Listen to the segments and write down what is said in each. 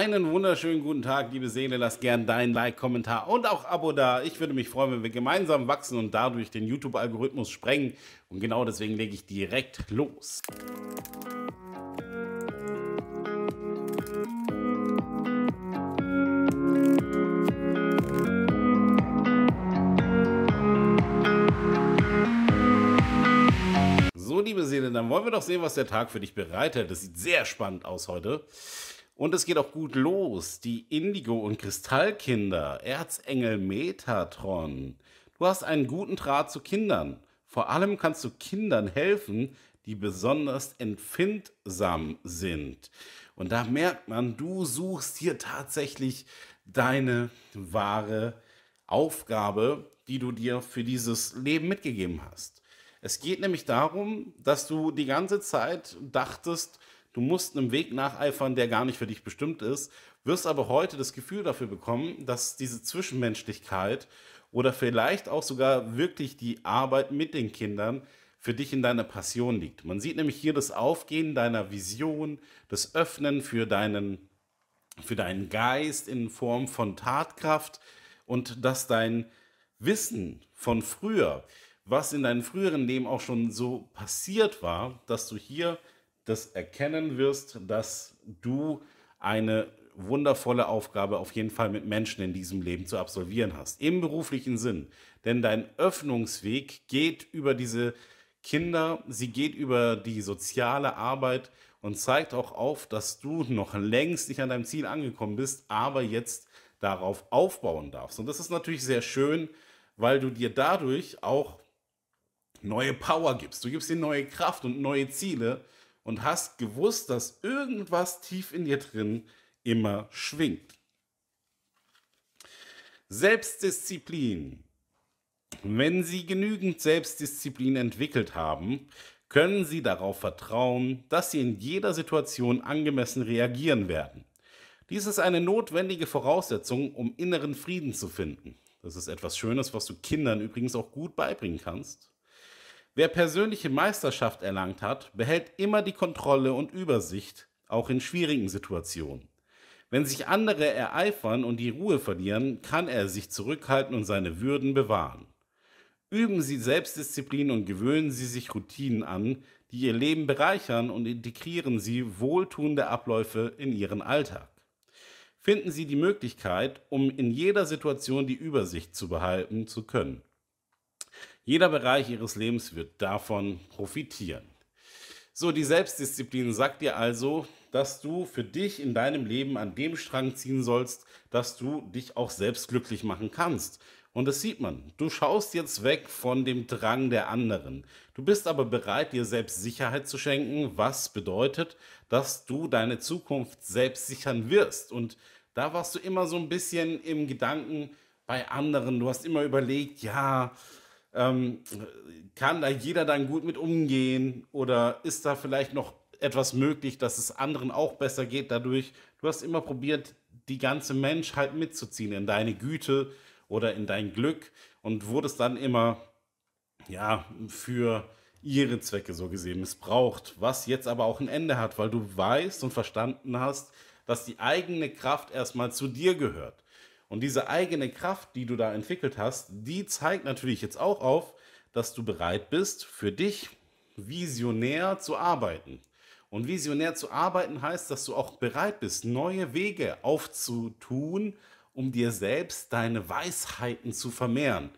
Einen wunderschönen guten Tag, liebe Seele. Lass gern dein Like, Kommentar und auch Abo da. Ich würde mich freuen, wenn wir gemeinsam wachsen und dadurch den YouTube-Algorithmus sprengen. Und genau deswegen lege ich direkt los. So, liebe Seele, dann wollen wir doch sehen, was der Tag für dich bereitet. Das sieht sehr spannend aus heute. Und es geht auch gut los. Die Indigo- und Kristallkinder, Erzengel Metatron. Du hast einen guten Draht zu Kindern. Vor allem kannst du Kindern helfen, die besonders empfindsam sind. Und da merkt man, du suchst hier tatsächlich deine wahre Aufgabe, die du dir für dieses Leben mitgegeben hast. Es geht nämlich darum, dass du die ganze Zeit dachtest, Du musst einem Weg nacheifern, der gar nicht für dich bestimmt ist, wirst aber heute das Gefühl dafür bekommen, dass diese Zwischenmenschlichkeit oder vielleicht auch sogar wirklich die Arbeit mit den Kindern für dich in deiner Passion liegt. Man sieht nämlich hier das Aufgehen deiner Vision, das Öffnen für deinen, für deinen Geist in Form von Tatkraft und dass dein Wissen von früher, was in deinem früheren Leben auch schon so passiert war, dass du hier das erkennen wirst, dass du eine wundervolle Aufgabe auf jeden Fall mit Menschen in diesem Leben zu absolvieren hast, im beruflichen Sinn. Denn dein Öffnungsweg geht über diese Kinder, sie geht über die soziale Arbeit und zeigt auch auf, dass du noch längst nicht an deinem Ziel angekommen bist, aber jetzt darauf aufbauen darfst. Und das ist natürlich sehr schön, weil du dir dadurch auch neue Power gibst. Du gibst dir neue Kraft und neue Ziele, und hast gewusst, dass irgendwas tief in dir drin immer schwingt. Selbstdisziplin. Wenn Sie genügend Selbstdisziplin entwickelt haben, können Sie darauf vertrauen, dass Sie in jeder Situation angemessen reagieren werden. Dies ist eine notwendige Voraussetzung, um inneren Frieden zu finden. Das ist etwas Schönes, was du Kindern übrigens auch gut beibringen kannst. Wer persönliche Meisterschaft erlangt hat, behält immer die Kontrolle und Übersicht, auch in schwierigen Situationen. Wenn sich andere ereifern und die Ruhe verlieren, kann er sich zurückhalten und seine Würden bewahren. Üben Sie Selbstdisziplin und gewöhnen Sie sich Routinen an, die Ihr Leben bereichern und integrieren Sie wohltuende Abläufe in Ihren Alltag. Finden Sie die Möglichkeit, um in jeder Situation die Übersicht zu behalten zu können. Jeder Bereich ihres Lebens wird davon profitieren. So, die Selbstdisziplin sagt dir also, dass du für dich in deinem Leben an dem Strang ziehen sollst, dass du dich auch selbst glücklich machen kannst. Und das sieht man. Du schaust jetzt weg von dem Drang der anderen. Du bist aber bereit, dir selbst Sicherheit zu schenken, was bedeutet, dass du deine Zukunft selbst sichern wirst. Und da warst du immer so ein bisschen im Gedanken bei anderen. Du hast immer überlegt, ja, ähm, kann da jeder dann gut mit umgehen oder ist da vielleicht noch etwas möglich, dass es anderen auch besser geht dadurch? Du hast immer probiert, die ganze Menschheit mitzuziehen in deine Güte oder in dein Glück und wurdest dann immer ja für ihre Zwecke so gesehen missbraucht, was jetzt aber auch ein Ende hat, weil du weißt und verstanden hast, dass die eigene Kraft erstmal zu dir gehört und diese eigene Kraft, die du da entwickelt hast, die zeigt natürlich jetzt auch auf, dass du bereit bist, für dich visionär zu arbeiten. Und visionär zu arbeiten heißt, dass du auch bereit bist, neue Wege aufzutun, um dir selbst deine Weisheiten zu vermehren.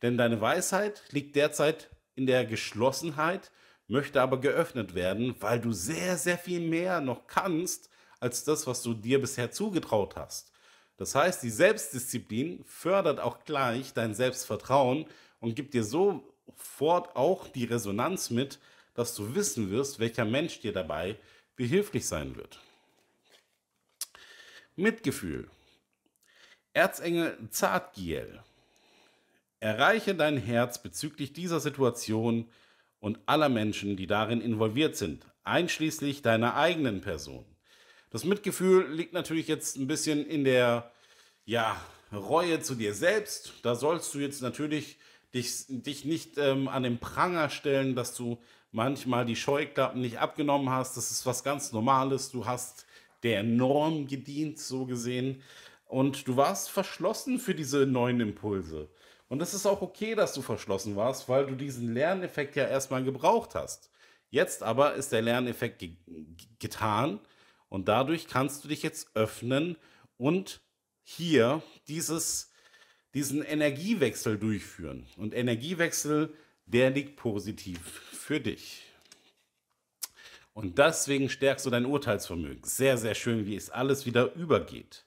Denn deine Weisheit liegt derzeit in der Geschlossenheit, möchte aber geöffnet werden, weil du sehr, sehr viel mehr noch kannst als das, was du dir bisher zugetraut hast. Das heißt, die Selbstdisziplin fördert auch gleich dein Selbstvertrauen und gibt dir sofort auch die Resonanz mit, dass du wissen wirst, welcher Mensch dir dabei behilflich sein wird. Mitgefühl. Erzengel Zartgiel. Erreiche dein Herz bezüglich dieser Situation und aller Menschen, die darin involviert sind, einschließlich deiner eigenen Person. Das Mitgefühl liegt natürlich jetzt ein bisschen in der ja, Reue zu dir selbst. Da sollst du jetzt natürlich dich, dich nicht ähm, an den Pranger stellen, dass du manchmal die Scheuklappen nicht abgenommen hast. Das ist was ganz Normales. Du hast der Norm gedient, so gesehen. Und du warst verschlossen für diese neuen Impulse. Und es ist auch okay, dass du verschlossen warst, weil du diesen Lerneffekt ja erstmal gebraucht hast. Jetzt aber ist der Lerneffekt ge getan und dadurch kannst du dich jetzt öffnen und hier dieses, diesen Energiewechsel durchführen. Und Energiewechsel, der liegt positiv für dich. Und deswegen stärkst du dein Urteilsvermögen. Sehr, sehr schön, wie es alles wieder übergeht.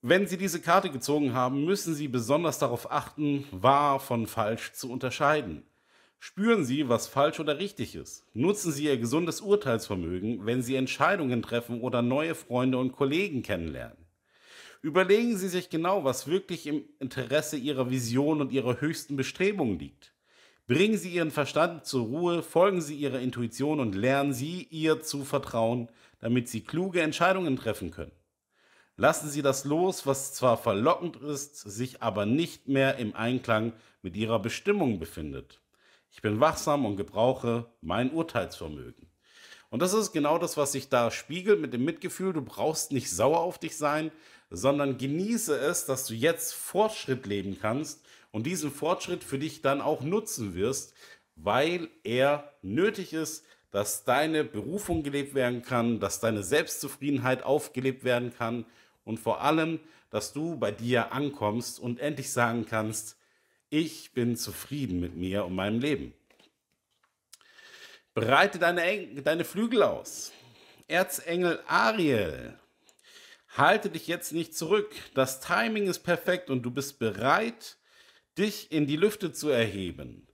Wenn Sie diese Karte gezogen haben, müssen Sie besonders darauf achten, wahr von falsch zu unterscheiden. Spüren Sie, was falsch oder richtig ist. Nutzen Sie Ihr gesundes Urteilsvermögen, wenn Sie Entscheidungen treffen oder neue Freunde und Kollegen kennenlernen. Überlegen Sie sich genau, was wirklich im Interesse Ihrer Vision und Ihrer höchsten Bestrebungen liegt. Bringen Sie Ihren Verstand zur Ruhe, folgen Sie Ihrer Intuition und lernen Sie, ihr zu vertrauen, damit Sie kluge Entscheidungen treffen können. Lassen Sie das los, was zwar verlockend ist, sich aber nicht mehr im Einklang mit Ihrer Bestimmung befindet. Ich bin wachsam und gebrauche mein Urteilsvermögen. Und das ist genau das, was sich da spiegelt mit dem Mitgefühl. Du brauchst nicht sauer auf dich sein, sondern genieße es, dass du jetzt Fortschritt leben kannst und diesen Fortschritt für dich dann auch nutzen wirst, weil er nötig ist, dass deine Berufung gelebt werden kann, dass deine Selbstzufriedenheit aufgelebt werden kann und vor allem, dass du bei dir ankommst und endlich sagen kannst, ich bin zufrieden mit mir und meinem Leben. Breite deine, deine Flügel aus. Erzengel Ariel, halte dich jetzt nicht zurück. Das Timing ist perfekt und du bist bereit, dich in die Lüfte zu erheben.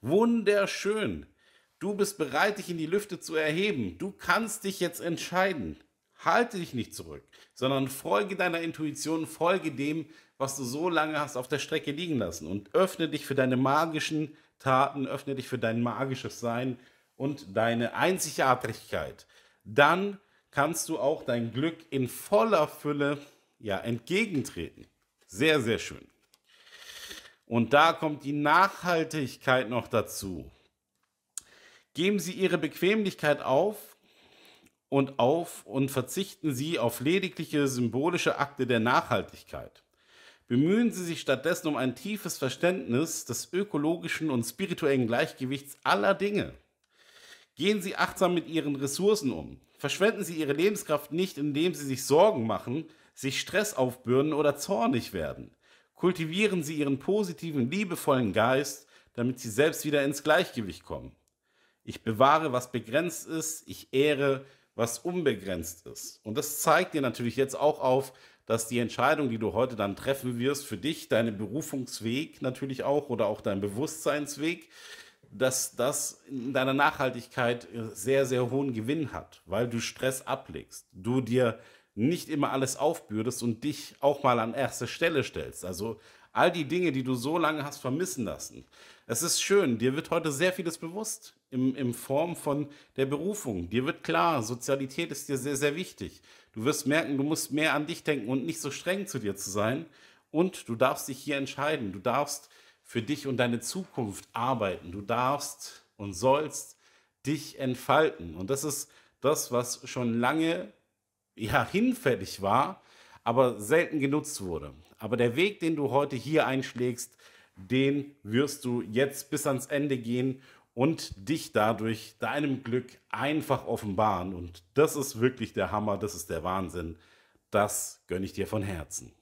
Wunderschön. Du bist bereit, dich in die Lüfte zu erheben. Du kannst dich jetzt entscheiden. Halte dich nicht zurück, sondern folge deiner Intuition, folge dem, was du so lange hast auf der Strecke liegen lassen. Und öffne dich für deine magischen Taten, öffne dich für dein magisches Sein und deine Einzigartigkeit. Dann kannst du auch dein Glück in voller Fülle ja, entgegentreten. Sehr, sehr schön. Und da kommt die Nachhaltigkeit noch dazu. Geben Sie Ihre Bequemlichkeit auf und auf und verzichten Sie auf ledigliche symbolische Akte der Nachhaltigkeit. Bemühen Sie sich stattdessen um ein tiefes Verständnis des ökologischen und spirituellen Gleichgewichts aller Dinge. Gehen Sie achtsam mit Ihren Ressourcen um. Verschwenden Sie Ihre Lebenskraft nicht, indem Sie sich Sorgen machen, sich Stress aufbürden oder zornig werden. Kultivieren Sie Ihren positiven, liebevollen Geist, damit Sie selbst wieder ins Gleichgewicht kommen. Ich bewahre, was begrenzt ist, ich ehre, was unbegrenzt ist. Und das zeigt dir natürlich jetzt auch auf, dass die Entscheidung, die du heute dann treffen wirst, für dich, deinen Berufungsweg natürlich auch oder auch deinen Bewusstseinsweg, dass das in deiner Nachhaltigkeit äh, sehr, sehr hohen Gewinn hat, weil du Stress ablegst, du dir nicht immer alles aufbürdest und dich auch mal an erste Stelle stellst. Also all die Dinge, die du so lange hast vermissen lassen. Es ist schön, dir wird heute sehr vieles bewusst in, im Form von der Berufung. Dir wird klar, Sozialität ist dir sehr, sehr wichtig. Du wirst merken, du musst mehr an dich denken und nicht so streng zu dir zu sein. Und du darfst dich hier entscheiden. Du darfst für dich und deine Zukunft arbeiten. Du darfst und sollst dich entfalten. Und das ist das, was schon lange ja hinfällig war, aber selten genutzt wurde. Aber der Weg, den du heute hier einschlägst, den wirst du jetzt bis ans Ende gehen und dich dadurch deinem Glück einfach offenbaren. Und das ist wirklich der Hammer, das ist der Wahnsinn. Das gönne ich dir von Herzen.